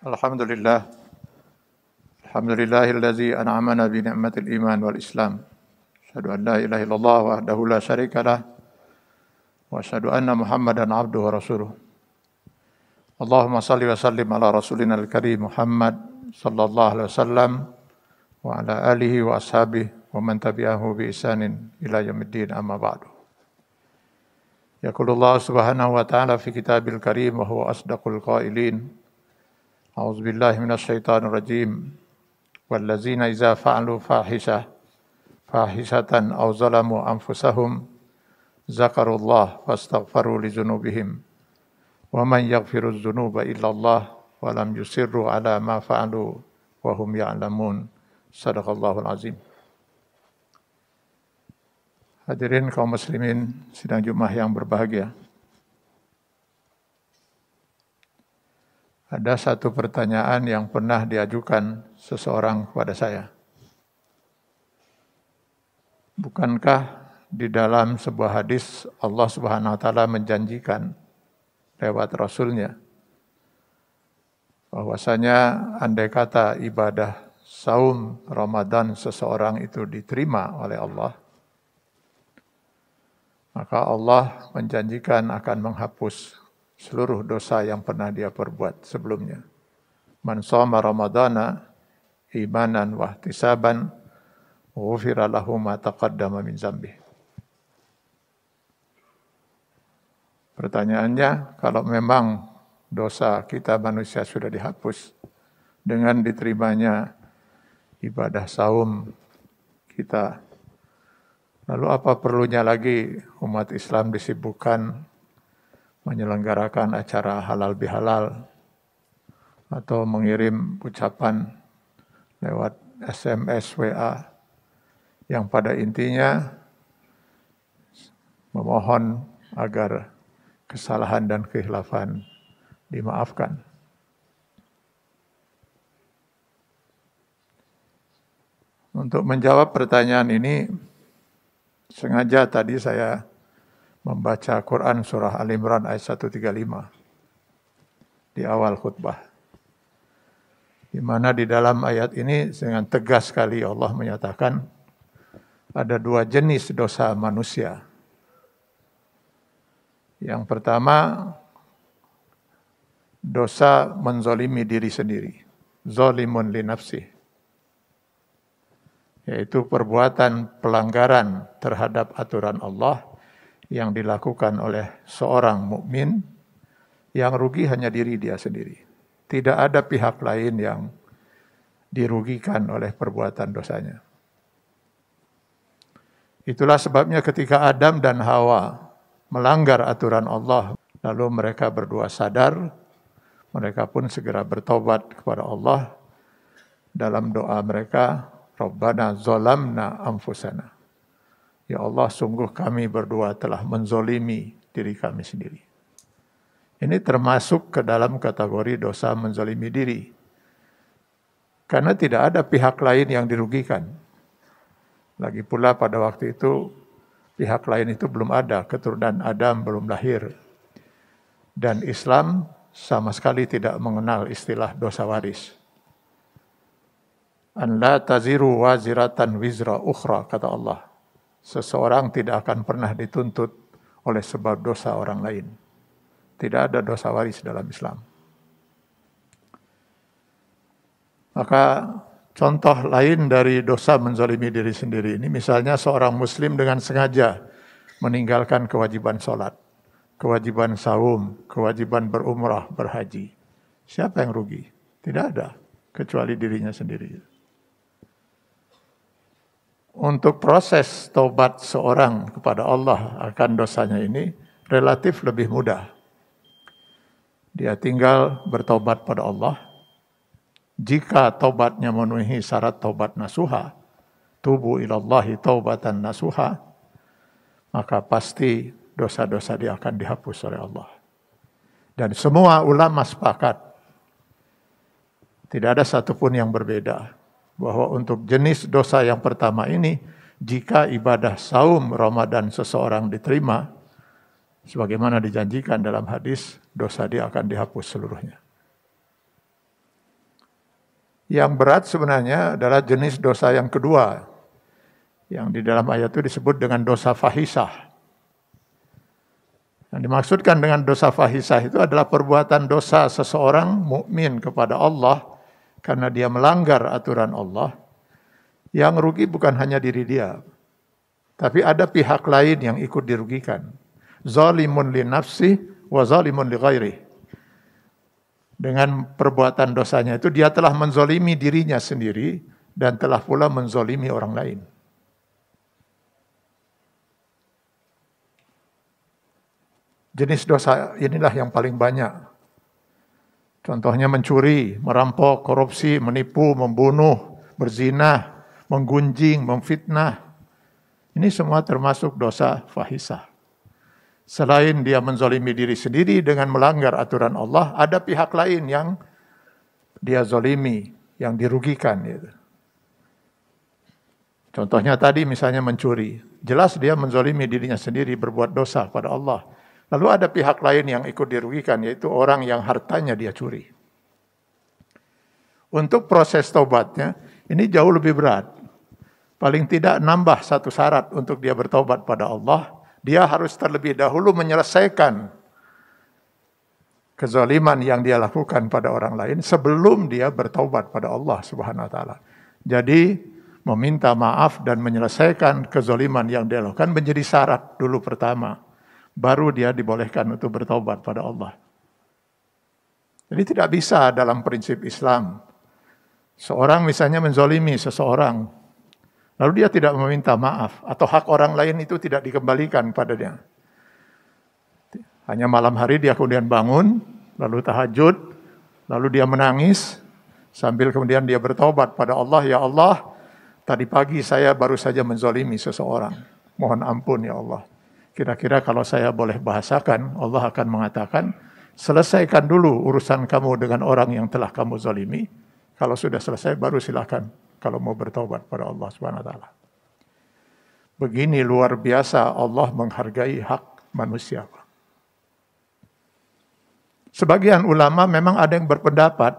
الحمد لله الحمد لله الذي أنعمنا بنعمة الإيمان والإسلام أشهد أن لا إله إلا الله وحده لا شريك له وأشهد أن محمدا عبده ورسوله اللهم صل وسلم على رسولنا الكريم محمد صلى الله عليه وسلم وعلى آله وأصحابه ومن تبعه بإحسان إلى يوم الدين أما بعد يقول الله سبحانه وتعالى في كتاب الكريم وهو أصدق القائلين أعوذ بالله من الشيطان الرجيم والذين إذا فعلوا فاحشة فاحشة أو ظلموا أنفسهم ذكروا الله فاستغفروا لذنوبهم ومن يغفر الذنوب إلا الله ولم يصروا على ما فعلوا وهم يعلمون صدق الله العظيم Hadirin kaum muslimin sidang Jumat yang berbahagia. ada satu pertanyaan yang pernah diajukan seseorang kepada saya. Bukankah di dalam sebuah hadis Allah Subhanahu wa taala menjanjikan lewat rasulnya bahwasanya andai kata ibadah saum Ramadan seseorang itu diterima oleh Allah maka Allah menjanjikan akan menghapus seluruh dosa yang pernah dia perbuat sebelumnya. Man shoma Ramadana imanan wa ihtisaban ghufira lahu ma taqaddama min zambih. Pertanyaannya, kalau memang dosa kita manusia sudah dihapus dengan diterimanya ibadah saum kita, lalu apa perlunya lagi umat Islam disibukkan menyelenggarakan acara halal bihalal atau mengirim ucapan lewat SMS WA yang pada intinya memohon agar kesalahan dan kehilafan dimaafkan. Untuk menjawab pertanyaan ini, sengaja tadi saya membaca Quran surah Al-Imran ayat 135 di awal khutbah. Di mana di dalam ayat ini dengan tegas sekali Allah menyatakan ada dua jenis dosa manusia. Yang pertama dosa menzolimi diri sendiri. Zolimun li nafsi. Yaitu perbuatan pelanggaran terhadap aturan Allah yang dilakukan oleh seorang mukmin yang rugi hanya diri dia sendiri. Tidak ada pihak lain yang dirugikan oleh perbuatan dosanya. Itulah sebabnya ketika Adam dan Hawa melanggar aturan Allah, lalu mereka berdua sadar, mereka pun segera bertobat kepada Allah dalam doa mereka, Rabbana zolamna anfusana. Ya Allah, sungguh kami berdua telah menzolimi diri kami sendiri. Ini termasuk ke dalam kategori dosa menzolimi diri. Karena tidak ada pihak lain yang dirugikan. Lagi pula pada waktu itu pihak lain itu belum ada, keturunan Adam belum lahir. Dan Islam sama sekali tidak mengenal istilah dosa waris. An taziru waziratan wizra ukhra, kata Allah. Seseorang tidak akan pernah dituntut oleh sebab dosa orang lain. Tidak ada dosa waris dalam Islam. Maka contoh lain dari dosa menzalimi diri sendiri ini misalnya seorang muslim dengan sengaja meninggalkan kewajiban sholat, kewajiban saum, kewajiban berumrah, berhaji. Siapa yang rugi? Tidak ada, kecuali dirinya sendiri untuk proses tobat seorang kepada Allah akan dosanya ini relatif lebih mudah. Dia tinggal bertobat pada Allah. Jika tobatnya memenuhi syarat tobat nasuha, tubuh ilallahi taubatan nasuha, maka pasti dosa-dosa dia akan dihapus oleh Allah. Dan semua ulama sepakat. Tidak ada satupun yang berbeda bahwa untuk jenis dosa yang pertama ini, jika ibadah saum Ramadan seseorang diterima, sebagaimana dijanjikan dalam hadis, dosa dia akan dihapus seluruhnya. Yang berat sebenarnya adalah jenis dosa yang kedua, yang di dalam ayat itu disebut dengan dosa fahisah. Yang dimaksudkan dengan dosa fahisah itu adalah perbuatan dosa seseorang mukmin kepada Allah karena dia melanggar aturan Allah, yang rugi bukan hanya diri dia, tapi ada pihak lain yang ikut dirugikan. Zalimun li nafsi wa zalimun li ghairi. Dengan perbuatan dosanya itu dia telah menzolimi dirinya sendiri dan telah pula menzolimi orang lain. Jenis dosa inilah yang paling banyak Contohnya mencuri, merampok, korupsi, menipu, membunuh, berzina, menggunjing, memfitnah. Ini semua termasuk dosa fahisah. Selain dia menzolimi diri sendiri dengan melanggar aturan Allah, ada pihak lain yang dia zolimi, yang dirugikan. Gitu. Contohnya tadi misalnya mencuri. Jelas dia menzolimi dirinya sendiri berbuat dosa pada Allah. Lalu ada pihak lain yang ikut dirugikan, yaitu orang yang hartanya dia curi. Untuk proses tobatnya, ini jauh lebih berat. Paling tidak nambah satu syarat untuk dia bertobat pada Allah, dia harus terlebih dahulu menyelesaikan kezaliman yang dia lakukan pada orang lain sebelum dia bertobat pada Allah Subhanahu wa taala. Jadi meminta maaf dan menyelesaikan kezaliman yang dia lakukan menjadi syarat dulu pertama baru dia dibolehkan untuk bertobat pada Allah. Jadi tidak bisa dalam prinsip Islam. Seorang misalnya menzolimi seseorang, lalu dia tidak meminta maaf, atau hak orang lain itu tidak dikembalikan padanya. Hanya malam hari dia kemudian bangun, lalu tahajud, lalu dia menangis, sambil kemudian dia bertobat pada Allah, Ya Allah, tadi pagi saya baru saja menzolimi seseorang. Mohon ampun ya Allah. Kira-kira kalau saya boleh bahasakan, Allah akan mengatakan, selesaikan dulu urusan kamu dengan orang yang telah kamu zalimi. Kalau sudah selesai, baru silahkan kalau mau bertobat pada Allah Subhanahu Begini luar biasa Allah menghargai hak manusia. Sebagian ulama memang ada yang berpendapat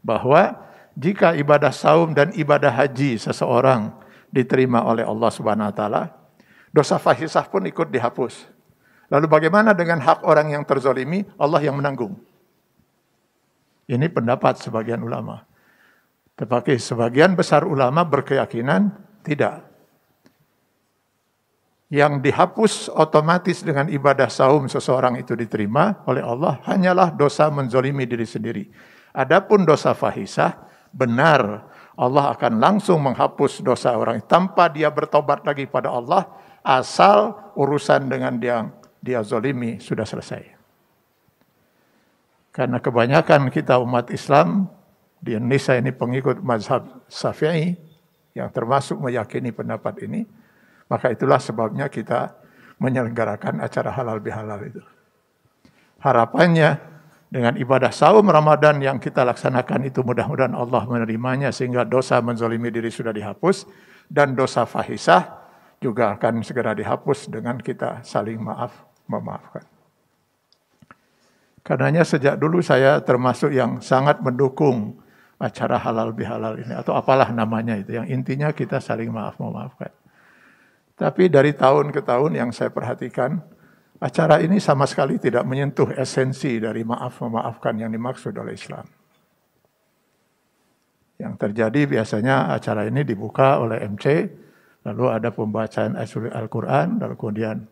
bahwa jika ibadah saum dan ibadah haji seseorang diterima oleh Allah Subhanahu wa taala, Dosa fahisah pun ikut dihapus. Lalu bagaimana dengan hak orang yang terzolimi? Allah yang menanggung. Ini pendapat sebagian ulama. Tetapi sebagian besar ulama berkeyakinan tidak. Yang dihapus otomatis dengan ibadah saum seseorang itu diterima oleh Allah hanyalah dosa menzolimi diri sendiri. Adapun dosa fahisah, benar Allah akan langsung menghapus dosa orang tanpa dia bertobat lagi pada Allah asal urusan dengan yang dia zolimi sudah selesai. Karena kebanyakan kita umat Islam di Indonesia ini pengikut mazhab Syafi'i yang termasuk meyakini pendapat ini, maka itulah sebabnya kita menyelenggarakan acara halal bihalal itu. Harapannya dengan ibadah saum Ramadan yang kita laksanakan itu mudah-mudahan Allah menerimanya sehingga dosa menzolimi diri sudah dihapus dan dosa fahisah juga akan segera dihapus dengan kita saling maaf memaafkan. Karenanya sejak dulu saya termasuk yang sangat mendukung acara halal bihalal ini atau apalah namanya itu yang intinya kita saling maaf memaafkan. Tapi dari tahun ke tahun yang saya perhatikan acara ini sama sekali tidak menyentuh esensi dari maaf memaafkan yang dimaksud oleh Islam. Yang terjadi biasanya acara ini dibuka oleh MC Lalu ada pembacaan asli Al-Quran, lalu kemudian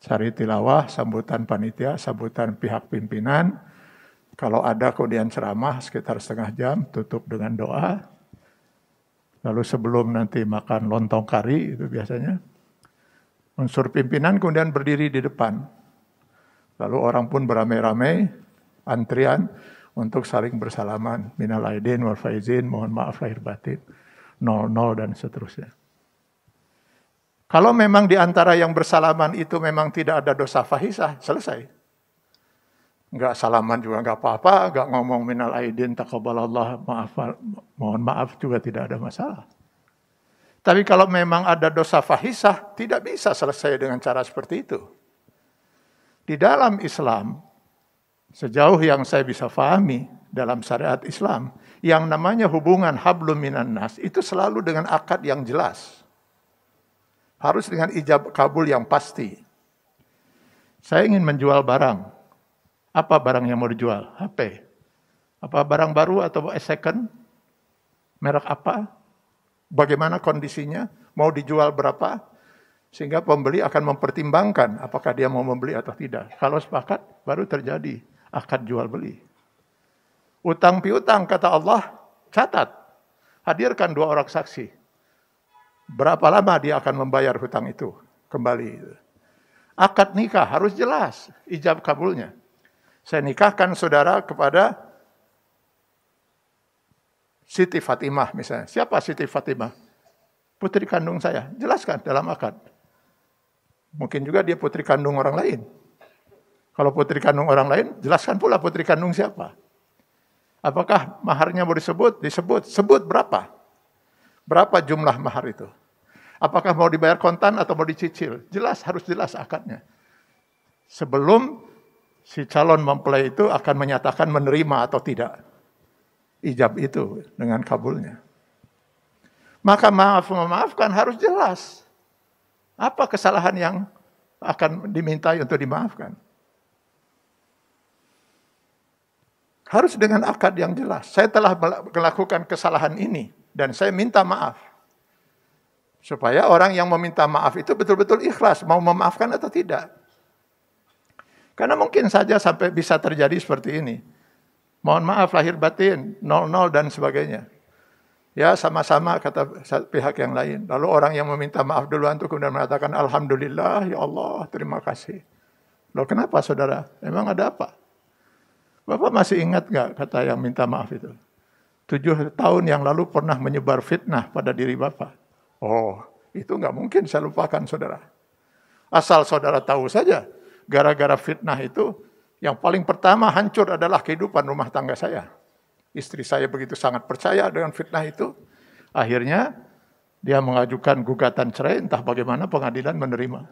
cari tilawah, sambutan panitia, sambutan pihak pimpinan. Kalau ada kemudian ceramah sekitar setengah jam, tutup dengan doa. Lalu sebelum nanti makan lontong kari itu biasanya. Unsur pimpinan kemudian berdiri di depan. Lalu orang pun beramai-ramai, antrian untuk saling bersalaman. Minal aidin wal faizin, mohon maaf lahir batin, nol nol dan seterusnya. Kalau memang di antara yang bersalaman itu memang tidak ada dosa fahisah, selesai. Enggak salaman juga enggak apa-apa, enggak ngomong minal aidin taqabbalallah, maaf mohon maaf juga tidak ada masalah. Tapi kalau memang ada dosa fahisah, tidak bisa selesai dengan cara seperti itu. Di dalam Islam, sejauh yang saya bisa pahami dalam syariat Islam, yang namanya hubungan hablum minan nas itu selalu dengan akad yang jelas harus dengan ijab kabul yang pasti. Saya ingin menjual barang. Apa barang yang mau dijual? HP. Apa barang baru atau second? Merek apa? Bagaimana kondisinya? Mau dijual berapa? Sehingga pembeli akan mempertimbangkan apakah dia mau membeli atau tidak. Kalau sepakat, baru terjadi akad jual beli. Utang piutang kata Allah, catat. Hadirkan dua orang saksi Berapa lama dia akan membayar hutang itu kembali? Akad nikah harus jelas ijab kabulnya. Saya nikahkan saudara kepada Siti Fatimah misalnya. Siapa Siti Fatimah? Putri kandung saya. Jelaskan dalam akad. Mungkin juga dia putri kandung orang lain. Kalau putri kandung orang lain, jelaskan pula putri kandung siapa. Apakah maharnya boleh disebut? Disebut. Sebut berapa? Berapa jumlah mahar itu? Apakah mau dibayar kontan atau mau dicicil? Jelas, harus jelas akadnya. Sebelum si calon mempelai itu akan menyatakan menerima atau tidak. Ijab itu dengan kabulnya. Maka maaf memaafkan harus jelas. Apa kesalahan yang akan dimintai untuk dimaafkan? Harus dengan akad yang jelas. Saya telah melakukan kesalahan ini dan saya minta maaf. Supaya orang yang meminta maaf itu betul-betul ikhlas, mau memaafkan atau tidak. Karena mungkin saja sampai bisa terjadi seperti ini. Mohon maaf lahir batin, nol-nol dan sebagainya. Ya sama-sama kata pihak yang lain. Lalu orang yang meminta maaf duluan itu kemudian mengatakan Alhamdulillah, ya Allah, terima kasih. Loh kenapa saudara? Emang ada apa? Bapak masih ingat gak kata yang minta maaf itu? tujuh tahun yang lalu pernah menyebar fitnah pada diri Bapak. Oh, itu nggak mungkin saya lupakan saudara. Asal saudara tahu saja, gara-gara fitnah itu, yang paling pertama hancur adalah kehidupan rumah tangga saya. Istri saya begitu sangat percaya dengan fitnah itu. Akhirnya dia mengajukan gugatan cerai, entah bagaimana pengadilan menerima.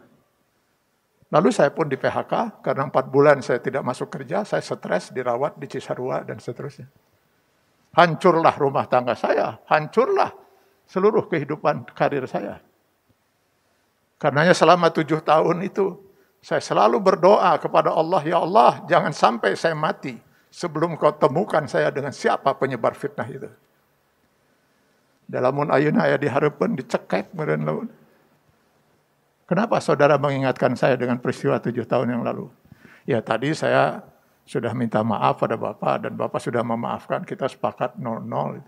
Lalu saya pun di PHK karena empat bulan saya tidak masuk kerja, saya stres, dirawat di Cisarua dan seterusnya hancurlah rumah tangga saya, hancurlah seluruh kehidupan karir saya. Karenanya selama tujuh tahun itu, saya selalu berdoa kepada Allah, Ya Allah, jangan sampai saya mati sebelum kau temukan saya dengan siapa penyebar fitnah itu. Dalam ayun ayah diharapkan dicekek meren Kenapa saudara mengingatkan saya dengan peristiwa tujuh tahun yang lalu? Ya tadi saya sudah minta maaf pada Bapak dan Bapak sudah memaafkan, kita sepakat nol nol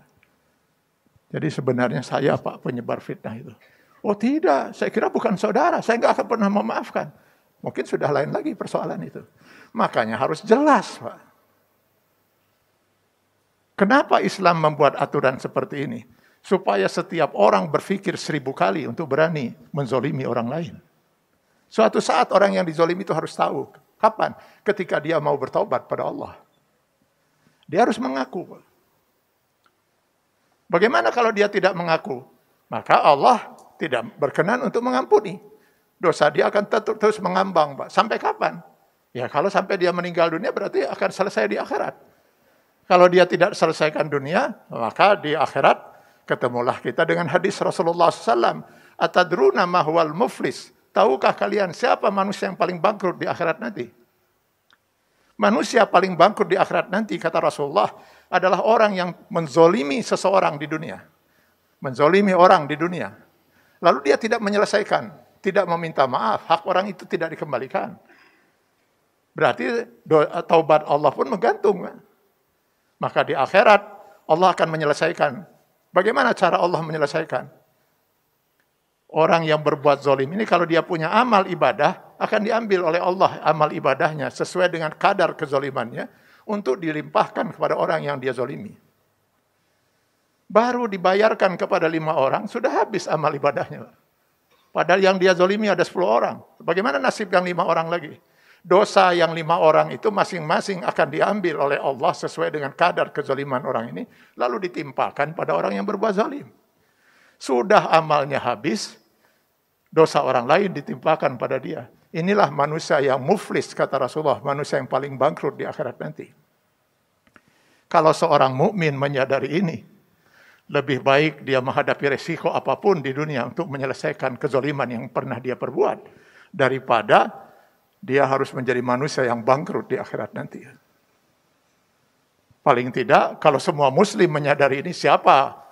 Jadi sebenarnya saya Pak penyebar fitnah itu. Oh tidak, saya kira bukan saudara, saya nggak akan pernah memaafkan. Mungkin sudah lain lagi persoalan itu. Makanya harus jelas Pak. Kenapa Islam membuat aturan seperti ini? Supaya setiap orang berpikir seribu kali untuk berani menzolimi orang lain. Suatu saat orang yang dizolimi itu harus tahu Kapan? Ketika dia mau bertobat pada Allah. Dia harus mengaku. Bagaimana kalau dia tidak mengaku? Maka Allah tidak berkenan untuk mengampuni. Dosa dia akan terus mengambang, Pak. Sampai kapan? Ya kalau sampai dia meninggal dunia berarti akan selesai di akhirat. Kalau dia tidak selesaikan dunia, maka di akhirat ketemulah kita dengan hadis Rasulullah SAW. Atadruna mahwal muflis. Tahukah kalian siapa manusia yang paling bangkrut di akhirat nanti? Manusia paling bangkrut di akhirat nanti, kata Rasulullah, adalah orang yang menzolimi seseorang di dunia. Menzolimi orang di dunia. Lalu dia tidak menyelesaikan, tidak meminta maaf, hak orang itu tidak dikembalikan. Berarti taubat Allah pun menggantung. Kan? Maka di akhirat Allah akan menyelesaikan. Bagaimana cara Allah menyelesaikan? Orang yang berbuat zolim ini kalau dia punya amal ibadah akan diambil oleh Allah amal ibadahnya sesuai dengan kadar kezolimannya untuk dilimpahkan kepada orang yang dia zolimi. Baru dibayarkan kepada lima orang sudah habis amal ibadahnya. Padahal yang dia zolimi ada sepuluh orang. Bagaimana nasib yang lima orang lagi? dosa yang lima orang itu masing-masing akan diambil oleh Allah sesuai dengan kadar kezoliman orang ini, lalu ditimpakan pada orang yang berbuat zolim. Sudah amalnya habis, dosa orang lain ditimpakan pada dia. Inilah manusia yang muflis kata Rasulullah, manusia yang paling bangkrut di akhirat nanti. Kalau seorang mukmin menyadari ini, lebih baik dia menghadapi resiko apapun di dunia untuk menyelesaikan kezoliman yang pernah dia perbuat daripada dia harus menjadi manusia yang bangkrut di akhirat nanti. Paling tidak, kalau semua muslim menyadari ini, siapa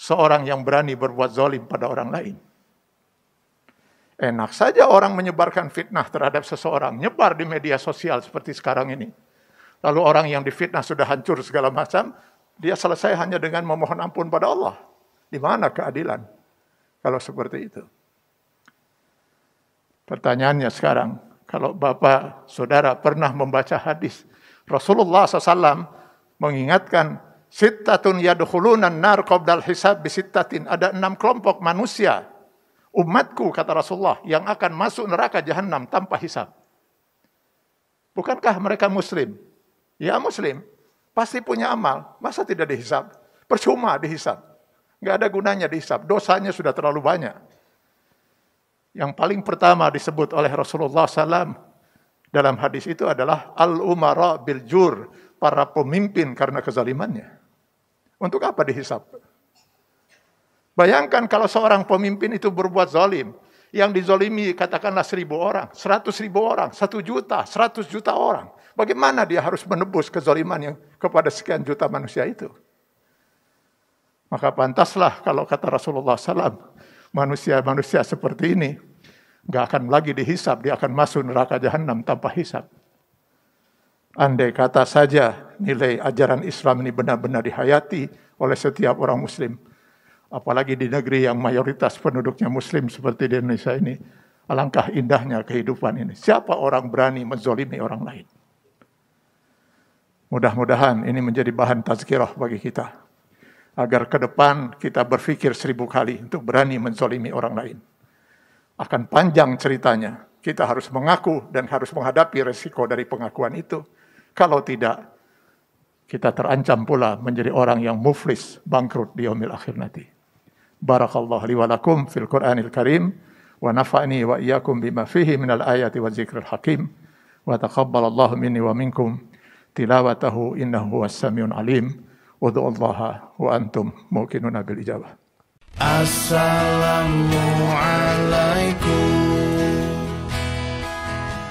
seorang yang berani berbuat zolim pada orang lain. Enak saja orang menyebarkan fitnah terhadap seseorang, nyebar di media sosial seperti sekarang ini. Lalu orang yang difitnah sudah hancur segala macam, dia selesai hanya dengan memohon ampun pada Allah. Di mana keadilan kalau seperti itu? Pertanyaannya sekarang, kalau Bapak, Saudara pernah membaca hadis, Rasulullah SAW mengingatkan Sittatun yadkhulunan nar qabdal hisab bisittatin. Ada enam kelompok manusia. Umatku, kata Rasulullah, yang akan masuk neraka jahanam tanpa hisab. Bukankah mereka muslim? Ya muslim. Pasti punya amal. Masa tidak dihisab? Percuma dihisab. Gak ada gunanya dihisab. Dosanya sudah terlalu banyak. Yang paling pertama disebut oleh Rasulullah SAW dalam hadis itu adalah al-umara bil para pemimpin karena kezalimannya. Untuk apa dihisap? Bayangkan kalau seorang pemimpin itu berbuat zalim, yang dizolimi katakanlah seribu orang, seratus ribu orang, satu juta, seratus juta orang. Bagaimana dia harus menebus kezoliman yang kepada sekian juta manusia itu? Maka pantaslah kalau kata Rasulullah SAW, manusia-manusia seperti ini gak akan lagi dihisap, dia akan masuk neraka jahanam tanpa hisap. Andai kata saja nilai ajaran Islam ini benar-benar dihayati oleh setiap orang Muslim, apalagi di negeri yang mayoritas penduduknya Muslim seperti di Indonesia ini, alangkah indahnya kehidupan ini. Siapa orang berani menzolimi orang lain? Mudah-mudahan ini menjadi bahan tazkirah bagi kita. Agar ke depan kita berpikir seribu kali untuk berani menzolimi orang lain. Akan panjang ceritanya. Kita harus mengaku dan harus menghadapi resiko dari pengakuan itu. Kalau tidak, kita terancam pula menjadi orang yang muflis, bangkrut di yaumil akhir nanti. Barakallahu li wa fil Qur'anil Karim wa nafa'ni wa iyyakum bima fihi minal ayati wa dzikril hakim wa taqabbalallahu minni wa minkum tilawatahu innahu huwas samiun alim. Wadu'allaha wa antum mukinuna bil ijabah. Assalamualaikum.